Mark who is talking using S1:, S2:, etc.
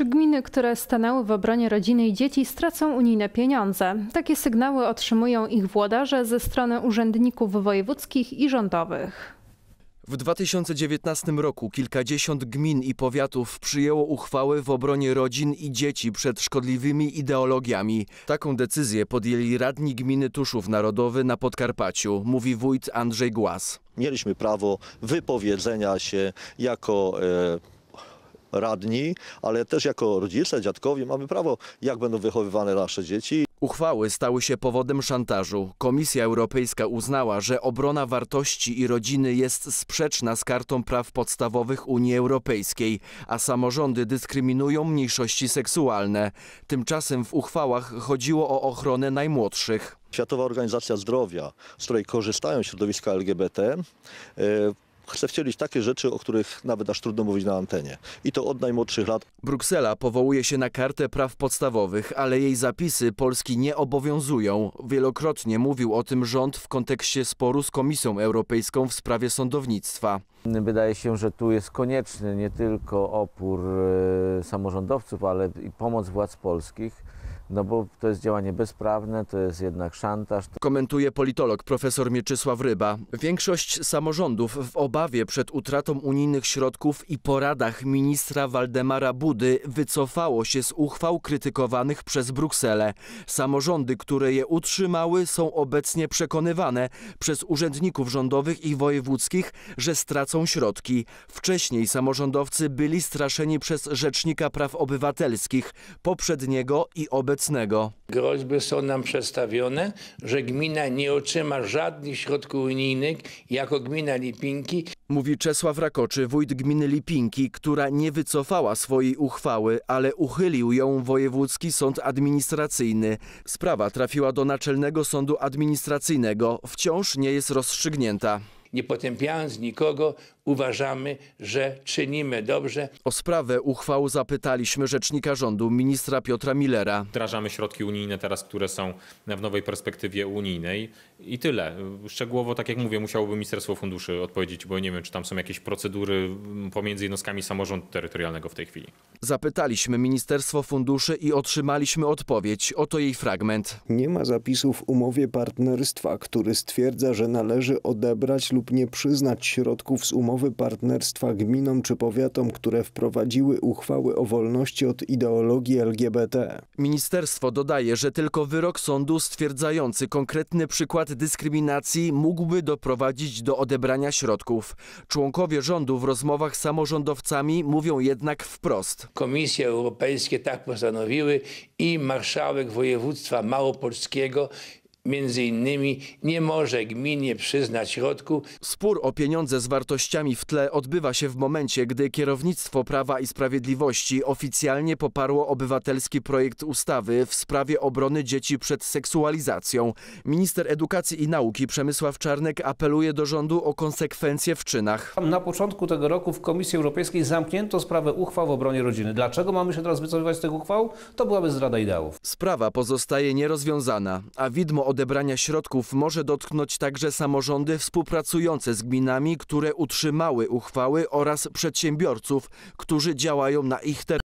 S1: czy gminy, które stanęły w obronie rodziny i dzieci, stracą unijne pieniądze. Takie sygnały otrzymują ich włodarze ze strony urzędników wojewódzkich i rządowych. W 2019 roku kilkadziesiąt gmin i powiatów przyjęło uchwały w obronie rodzin i dzieci przed szkodliwymi ideologiami. Taką decyzję podjęli radni gminy Tuszów Narodowy na Podkarpaciu, mówi wójt Andrzej Głaz. Mieliśmy prawo wypowiedzenia się jako e, radni, ale też jako rodzice, dziadkowie mamy prawo, jak będą wychowywane nasze dzieci. Uchwały stały się powodem szantażu. Komisja Europejska uznała, że obrona wartości i rodziny jest sprzeczna z Kartą Praw Podstawowych Unii Europejskiej, a samorządy dyskryminują mniejszości seksualne. Tymczasem w uchwałach chodziło o ochronę najmłodszych. Światowa Organizacja Zdrowia, z której korzystają środowiska LGBT, e, chce wcielić takie rzeczy, o których nawet aż trudno mówić na antenie. I to od najmłodszych lat. Bruksela powołuje się na kartę praw podstawowych, ale jej zapisy Polski nie obowiązują. Wielokrotnie mówił o tym rząd w kontekście sporu z Komisją Europejską w sprawie sądownictwa. Wydaje się, że tu jest konieczny nie tylko opór e, samorządowców, ale i pomoc władz polskich no bo to jest działanie bezprawne, to jest jednak szantaż. Komentuje politolog profesor Mieczysław Ryba. Większość samorządów w obawie przed utratą unijnych środków i poradach ministra Waldemara Budy wycofało się z uchwał krytykowanych przez Brukselę. Samorządy, które je utrzymały są obecnie przekonywane przez urzędników rządowych i wojewódzkich, że stracą środki. Wcześniej samorządowcy byli straszeni przez Rzecznika Praw Obywatelskich, poprzedniego i obecnego obecnego. Groźby są nam przedstawione, że gmina nie otrzyma żadnych środków unijnych jako gmina Lipinki. Mówi Czesław Rakoczy, wójt gminy Lipinki, która nie wycofała swojej uchwały, ale uchylił ją Wojewódzki Sąd Administracyjny. Sprawa trafiła do Naczelnego Sądu Administracyjnego. Wciąż nie jest rozstrzygnięta nie potępiając nikogo, uważamy, że czynimy dobrze. O sprawę uchwał zapytaliśmy rzecznika rządu, ministra Piotra Millera. Wdrażamy środki unijne teraz, które są w nowej perspektywie unijnej i tyle. Szczegółowo, tak jak mówię, musiałoby Ministerstwo Funduszy odpowiedzieć, bo nie wiem, czy tam są jakieś procedury pomiędzy jednostkami samorządu terytorialnego w tej chwili. Zapytaliśmy Ministerstwo Funduszy i otrzymaliśmy odpowiedź. Oto jej fragment. Nie ma zapisu w umowie partnerstwa, który stwierdza, że należy odebrać lub nie przyznać środków z umowy umowy partnerstwa gminom czy powiatom, które wprowadziły uchwały o wolności od ideologii LGBT. Ministerstwo dodaje, że tylko wyrok sądu stwierdzający konkretny przykład dyskryminacji mógłby doprowadzić do odebrania środków. Członkowie rządu w rozmowach z samorządowcami mówią jednak wprost. Komisje europejskie tak postanowiły i marszałek województwa małopolskiego Między innymi nie może gminie przyznać środków. Spór o pieniądze z wartościami w tle odbywa się w momencie, gdy kierownictwo Prawa i Sprawiedliwości oficjalnie poparło obywatelski projekt ustawy w sprawie obrony dzieci przed seksualizacją. Minister Edukacji i Nauki Przemysław Czarnek apeluje do rządu o konsekwencje w czynach. Na początku tego roku w Komisji Europejskiej zamknięto sprawę uchwał w obronie rodziny. Dlaczego mamy się teraz wycofywać z tych uchwał? To byłaby zdrada ideałów. Sprawa pozostaje nierozwiązana, a widmo od odebrania środków może dotknąć także samorządy współpracujące z gminami, które utrzymały uchwały oraz przedsiębiorców, którzy działają na ich terenach.